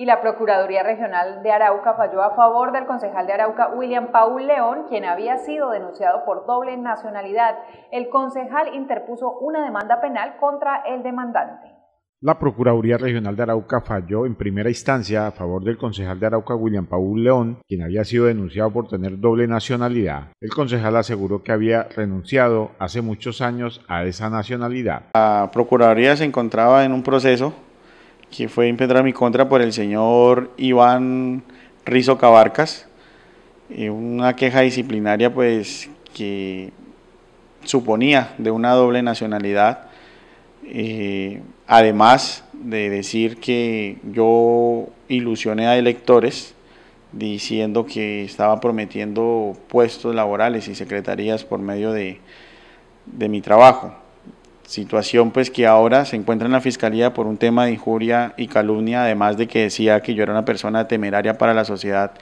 y la Procuraduría Regional de Arauca falló a favor del concejal de Arauca William Paul León, quien había sido denunciado por doble nacionalidad. El concejal interpuso una demanda penal contra el demandante. La Procuraduría Regional de Arauca falló en primera instancia a favor del concejal de Arauca William Paul León, quien había sido denunciado por tener doble nacionalidad. El concejal aseguró que había renunciado hace muchos años a esa nacionalidad. La Procuraduría se encontraba en un proceso que fue impetrado a mi contra por el señor Iván Rizo Cabarcas. Eh, una queja disciplinaria pues que suponía de una doble nacionalidad. Eh, además de decir que yo ilusioné a electores diciendo que estaba prometiendo puestos laborales y secretarías por medio de mi trabajo situación pues que ahora se encuentra en la fiscalía por un tema de injuria y calumnia, además de que decía que yo era una persona temeraria para la sociedad,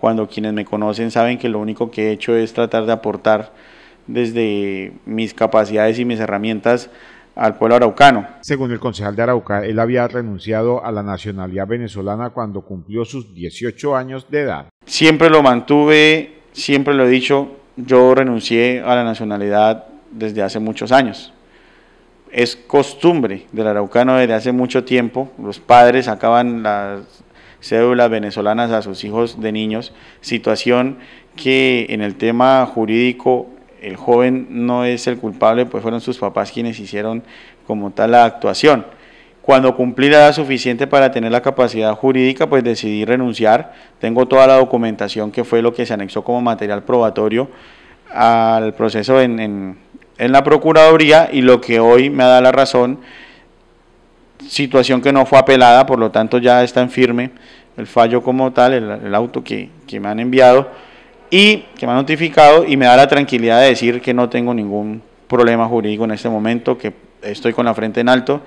cuando quienes me conocen saben que lo único que he hecho es tratar de aportar desde mis capacidades y mis herramientas al pueblo araucano. Según el concejal de Arauca, él había renunciado a la nacionalidad venezolana cuando cumplió sus 18 años de edad. Siempre lo mantuve, siempre lo he dicho, yo renuncié a la nacionalidad desde hace muchos años es costumbre del araucano desde hace mucho tiempo. Los padres sacaban las cédulas venezolanas a sus hijos de niños, situación que en el tema jurídico el joven no es el culpable, pues fueron sus papás quienes hicieron como tal la actuación. Cuando cumplí la edad suficiente para tener la capacidad jurídica, pues decidí renunciar. Tengo toda la documentación que fue lo que se anexó como material probatorio al proceso en en la Procuraduría y lo que hoy me ha dado la razón, situación que no fue apelada, por lo tanto ya está en firme el fallo como tal, el, auto que, que, me han enviado y que me han notificado y me da la tranquilidad de decir que no tengo ningún problema jurídico en este momento, que estoy con la frente en alto,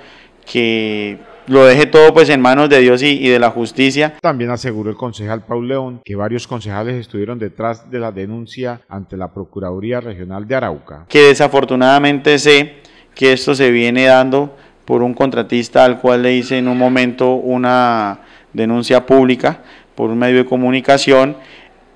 que lo deje todo pues en manos de Dios y, y, de la justicia. También aseguró el concejal Paul León que varios concejales estuvieron detrás de la denuncia ante la Procuraduría Regional de Arauca. Que desafortunadamente sé que esto se viene dando por un contratista al cual le hice en un momento una denuncia pública por un medio de comunicación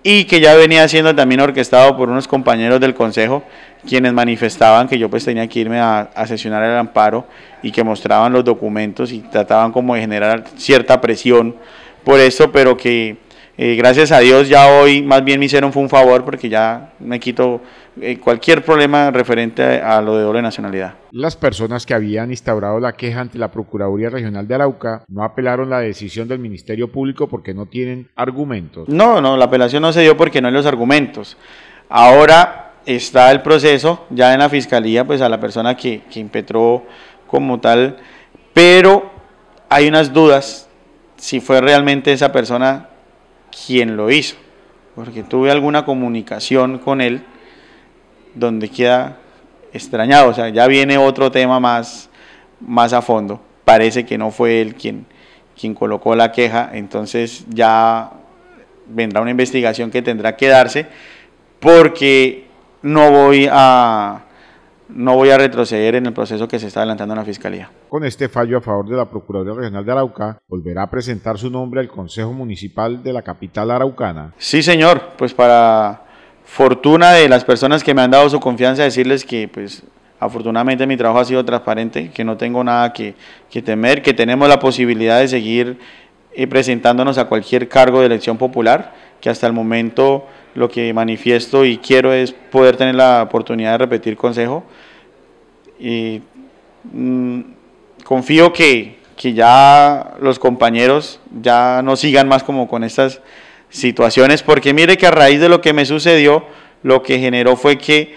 y que ya venía siendo también orquestado por unos compañeros del Consejo, quienes manifestaban que yo pues tenía que irme a, a sesionar el amparo y que mostraban los documentos y trataban como de generar cierta presión por eso, pero que eh, gracias a Dios ya hoy más bien me hicieron fue un favor porque ya me quito eh, cualquier problema referente a, lo de doble nacionalidad. Las personas que habían instaurado la queja ante la Procuraduría Regional de Arauca no apelaron la decisión del Ministerio Público porque no tienen argumentos. No, no, la apelación no se dio porque no hay los argumentos. Ahora está el proceso ya en la Fiscalía, pues a la persona que, que impetró como tal, pero hay unas dudas si fue realmente esa persona quien lo hizo, porque tuve alguna comunicación con él donde queda extrañado, o sea, ya viene otro tema más, más a fondo, parece que no fue él quien, quien colocó la queja, entonces ya vendrá una investigación que tendrá que darse porque no voy a, no voy a retroceder en el proceso que se está adelantando en la Fiscalía. Con este fallo a favor de la Procuraduría Regional de Arauca, ¿volverá a presentar su nombre al Consejo Municipal de la capital araucana? Sí, señor, pues para fortuna de las personas que me han dado su confianza, decirles que pues afortunadamente mi trabajo ha sido transparente, que no tengo nada que, que temer, que tenemos la posibilidad de seguir eh, presentándonos a cualquier cargo de elección popular que hasta el momento lo que manifiesto y quiero es poder tener la oportunidad de repetir consejo. Y mm, confío que, que ya los compañeros ya no sigan más como con estas situaciones, porque mire que a raíz de lo que me sucedió, lo que generó fue que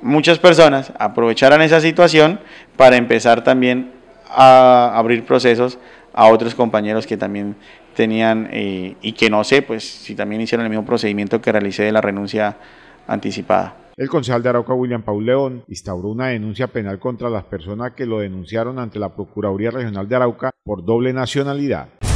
muchas personas aprovecharan esa situación para empezar también a abrir procesos a otros compañeros que también tenían eh, y que no sé, pues si también hicieron el mismo procedimiento que realicé de la renuncia anticipada. El concejal de Arauca, William Paul León, instauró una denuncia penal contra las personas que lo denunciaron ante la Procuraduría Regional de Arauca por doble nacionalidad.